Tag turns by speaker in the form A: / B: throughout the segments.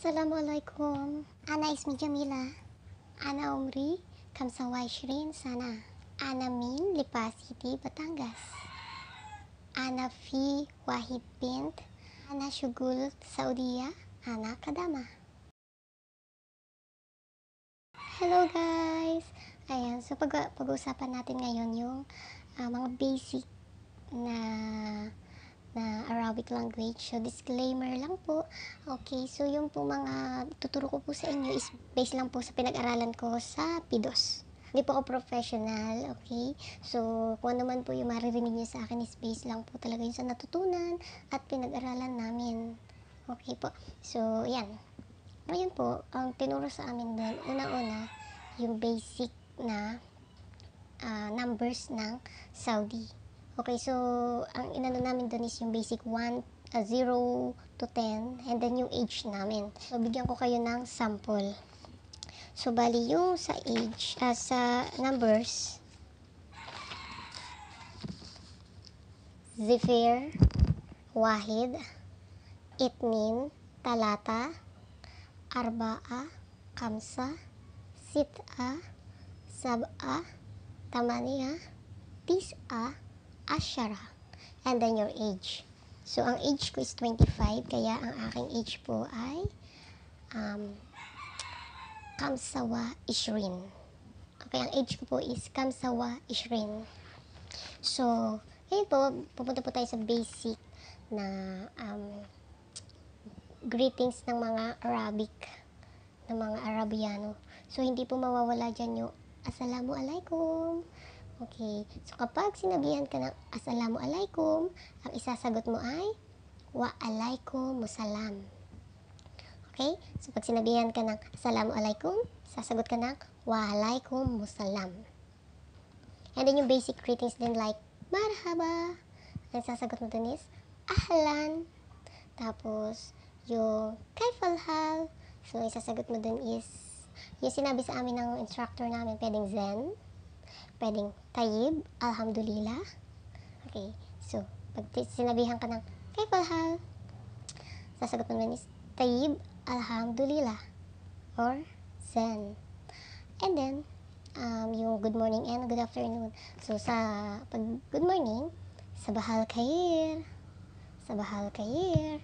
A: Assalamualaikum. Ana ismi Jamila. Ana umri 25 sana. Ana min Lipa City, Batangas. Ana fi Wahid bint. Ana shugul Saudiya. Ana kadama. Hello guys! Ayan, so pag pag-uusapan natin ngayon yung uh, mga basic na na Arabic language. So, disclaimer lang po. Okay, so yung po mga tuturo ko po sa inyo is based lang po sa pinag-aralan ko sa PIDOS. Hindi po ako professional, okay? So, kung ano man po yung maririnig niyo sa akin is based lang po talaga yung sa natutunan at pinag-aralan namin. Okay po. So, yan. Ngayon po, ang tinuro sa amin doon, una-una, yung basic na uh, numbers ng Saudi. Okay, so ang inano namin doon is yung basic 1, uh, 0 to 10, and then yung age namin. So bigyan ko kayo ng sample. So bali yung sa age, uh, sa numbers, Zephyr, Wahid, Itnin, Talata, Arbaa, Kamsa, Sit'a, Sab'a, Tamania, Tis'a, ashara and then your age. So, ang age ko is 25, kaya ang aking age po ay um, Kamsawa Ishrin. Okay, ang age ko po is Kamsawa Ishrin. So, ngayon po, pupunta po tayo sa basic na um, greetings ng mga Arabic, ng mga Arabiano. So, hindi po mawawala dyan yung Assalamu alaikum. Okay. So, kapag sinabihan ka ng Assalamu alaikum, ang isasagot mo ay Wa alaikum musalam. Okay? So, pag sinabihan ka ng Assalamu alaikum, sasagot ka ng Wa alaikum musalam. And then yung basic greetings din like Marhaba. Ang sasagot mo dun is Ahlan. Tapos, yung hal. So, isasagot mo dun is, yung sinabi sa amin ng instructor namin, pwedeng zen pwedeng tayib, alhamdulillah. Okay, so, pag sinabihan ka ng, kay hal, sasagot naman is, tayib, alhamdulillah, or zen. And then, um, yung good morning and good afternoon. So, sa pag good morning, sabahal kair, sabahal kair.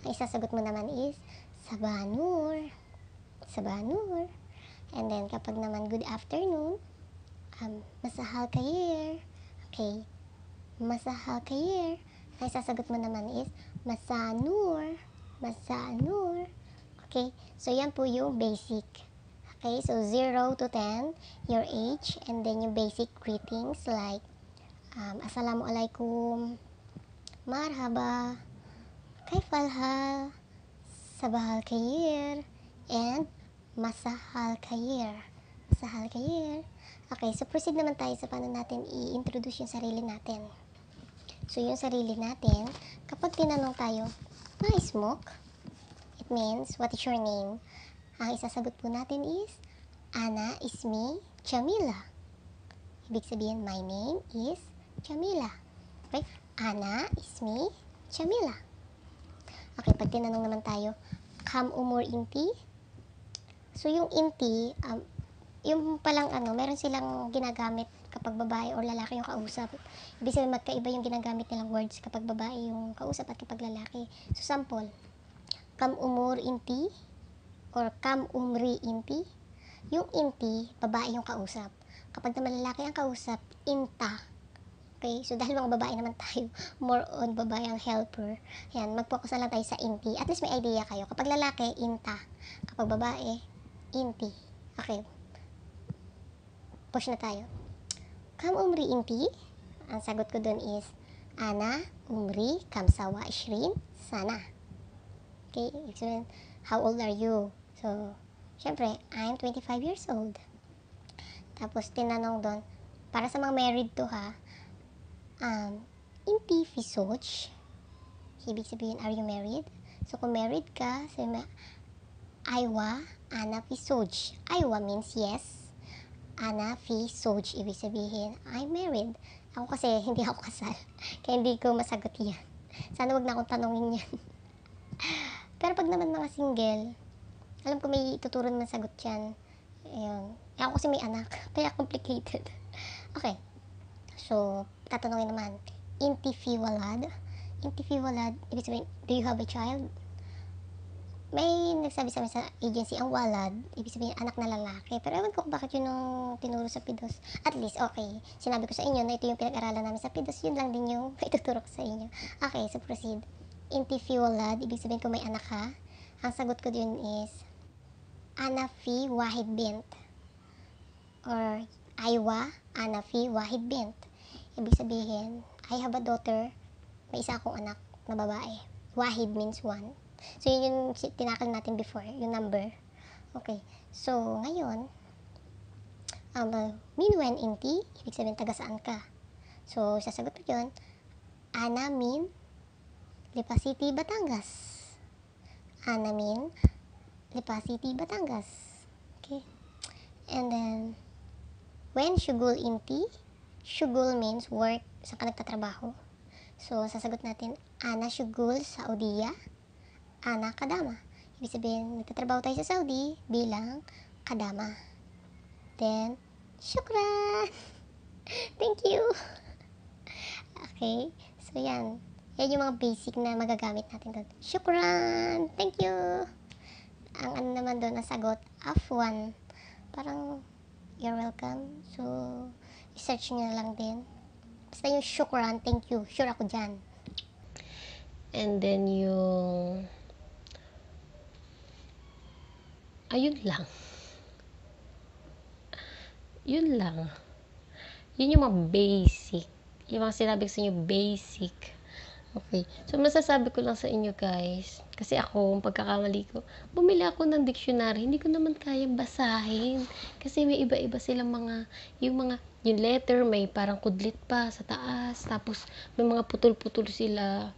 A: Ang isasagot mo naman is, sabanur, sabanur. And then, kapag naman good afternoon, um, masahal ka year. Okay. Masahal ka year. Ay, sasagot mo naman is masanur. Masanur. Okay. So, yan po yung basic. Okay. So, 0 to 10, your age, and then yung basic greetings like um, Assalamualaikum, Marhaba, Kaifalhal, Sabahal Kayir, and Masahal Kayir. Masahal Kayir. Okay, so proceed naman tayo sa paano natin i-introduce yung sarili natin. So, yung sarili natin, kapag tinanong tayo, pa smoke? It means, what is your name? Ang isasagot po natin is, Ana is me, Chamila. Ibig sabihin, my name is Chamila. Okay? Ana is me, Chamila. Okay, pag tinanong naman tayo, kam umur inti? So, yung inti, um, yung palang ano, meron silang ginagamit kapag babae or lalaki yung kausap. Ibig sabihin magkaiba yung ginagamit nilang words kapag babae yung kausap at kapag lalaki. So sample, kam umur inti or kam umri inti. Yung inti, babae yung kausap. Kapag naman lalaki ang kausap, inta. Okay? So, dahil mga babae naman tayo, more on babae ang helper. Ayan, mag-focus na lang tayo sa inti. At least may idea kayo. Kapag lalaki, inta. Kapag babae, inti. Okay, push na tayo. Kam umri inti? Ang sagot ko dun is, ana umri kamsawa sawa ishrin sana. Okay, excellent. How old are you? So, syempre, I'm 25 years old. Tapos, tinanong dun, para sa mga married to ha, um, inti fisoch, ibig sabihin, are you married? So, kung married ka, sabi mo, aywa, ana fisoch. Aywa means yes. Ana Fi Soj. Ibig sabihin, I'm married. Ako kasi, hindi ako kasal. Kaya hindi ko masagot yan. Sana wag na akong tanongin yan. Pero pag naman mga single, alam ko may ituturo naman sagot yan. Ayun. Eh, ako kasi may anak. Kaya complicated. okay. So, tatanungin naman. Inti fi walad. Inti fi walad. Ibig sabihin, do you have a child? may nagsabi sa amin sa agency, ang walad, ibig sabihin anak na lalaki. Pero ewan ko bakit yun yung tinuro sa PIDOS. At least, okay, sinabi ko sa inyo na ito yung pinag-aralan namin sa PIDOS, yun lang din yung maituturo ko sa inyo. Okay, so proceed. Intifi walad, ibig sabihin kung may anak ka, ang sagot ko dun is, Anafi Wahid Bint. Or, Aywa Anafi Wahid Bint. Ibig sabihin, I have a daughter, may isa akong anak na babae. Wahid means one. So, yun yung tinakal natin before, yung number. Okay. So, ngayon, um, min when in t, ibig sabihin taga saan ka. So, sasagot ko yun, Ana min Lipa City, Batangas. Ana min Lipa City, Batangas. Okay. And then, when shugul in t, shugul means work, sa ka nagtatrabaho. So, sasagot natin, Ana shugul sa Saudiya ana kadama. Ibig sabihin, nagtatrabaho tayo sa Saudi bilang kadama. Then, syukran! Thank you! Okay? So, yan. Yan yung mga basic na magagamit natin doon. Syukran! Thank you! Ang ano naman doon, ang sagot, afwan. Parang, you're welcome. So, i-search nyo lang din. Basta yung syukran, thank you. Sure ako dyan.
B: And then yung ayun lang yun lang yun yung mga basic yung mga sinabi ko sa inyo basic okay so masasabi ko lang sa inyo guys kasi ako ang pagkakamali ko bumili ako ng dictionary hindi ko naman kayang basahin kasi may iba-iba silang mga yung mga yung letter may parang kudlit pa sa taas tapos may mga putol-putol sila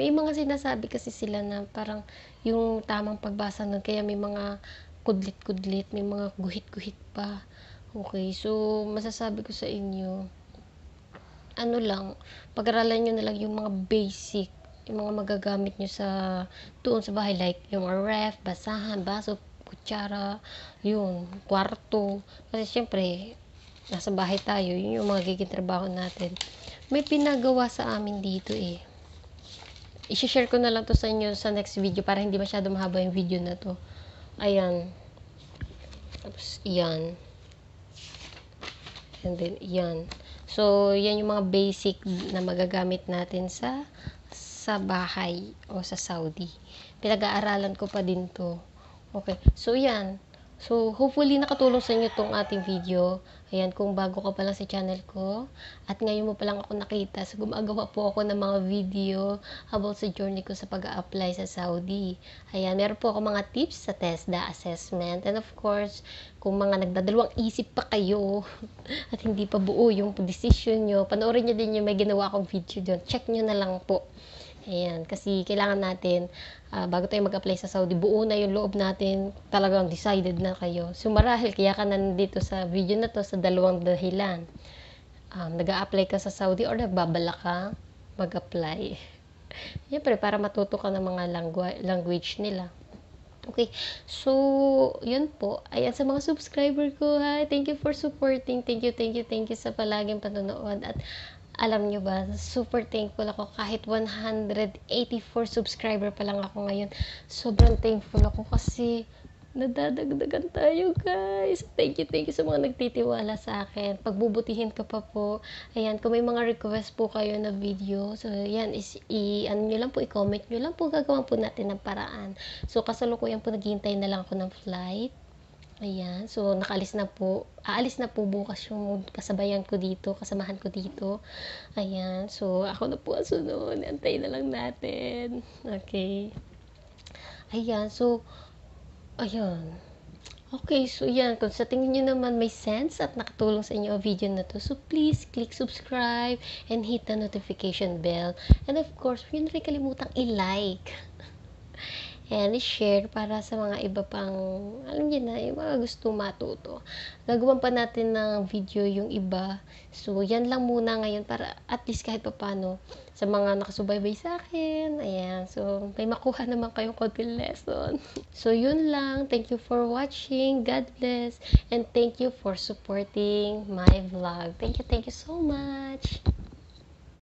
B: may mga sinasabi kasi sila na parang yung tamang pagbasa nun. Kaya may mga kudlit-kudlit, may mga guhit-guhit pa. Okay, so masasabi ko sa inyo, ano lang, pag-aralan nyo na lang yung mga basic, yung mga magagamit nyo sa tuon sa bahay, like yung ref, basahan, baso, kutsara, yung kwarto. Kasi syempre, nasa bahay tayo, yun yung magiging trabaho natin. May pinagawa sa amin dito eh. I-share ko na lang to sa inyo sa next video para hindi masyado mahaba yung video na to. Ayan. Tapos, yan. And then, yan. So, yan yung mga basic na magagamit natin sa sa bahay o sa Saudi. Pinag-aaralan ko pa din to. Okay. So, yan. So, hopefully nakatulong sa inyo itong ating video. Ayan, kung bago ka pa lang sa channel ko at ngayon mo pa lang ako nakita, so gumagawa po ako ng mga video about sa journey ko sa pag apply sa Saudi. Ayan, meron po ako mga tips sa TESDA assessment. And of course, kung mga nagdadalawang isip pa kayo at hindi pa buo yung decision nyo, panoorin nyo din yung may ginawa akong video doon. Check nyo na lang po. Ayan, kasi kailangan natin, uh, bago tayo mag-apply sa Saudi, buo na yung loob natin, talagang decided na kayo. So marahil, kaya ka na nandito sa video na to sa dalawang dahilan. Um, nag apply ka sa Saudi or nagbabala ka mag-apply. Siyempre, para matuto ka ng mga langu- language nila. Okay, so, yun po. Ayan, sa mga subscriber ko, ha, thank you for supporting. Thank you, thank you, thank you sa palaging panonood. At alam nyo ba, super thankful ako kahit 184 subscriber pa lang ako ngayon. Sobrang thankful ako kasi nadadagdagan tayo guys. Thank you, thank you sa mga nagtitiwala sa akin. Pagbubutihin ko pa po. Ayan, kung may mga request po kayo na video, so yan, is, i, ano nyo lang po, i-comment nyo lang po, gagawin po natin ng paraan. So, kasalukuyan po naghihintay na lang ako ng flight. Ayan. So, nakaalis na po. Aalis na po bukas yung kasabayan ko dito, kasamahan ko dito. Ayan. So, ako na po ang sunod. Antay na lang natin. Okay. Ayan. So, ayan. Okay, so yan, kung sa tingin nyo naman may sense at nakatulong sa inyo ang video na to, so please click subscribe and hit the notification bell. And of course, huwag nyo na rin kalimutang i-like and share para sa mga iba pang, alam niyo na, yung mga gusto matuto. Gagawin pa natin ng video yung iba. So, yan lang muna ngayon para at least kahit papano sa mga nakasubaybay sa akin. Ayan, so may makuha naman kayong konti lesson. so, yun lang. Thank you for watching. God bless. And thank you for supporting my vlog. Thank you, thank you so much.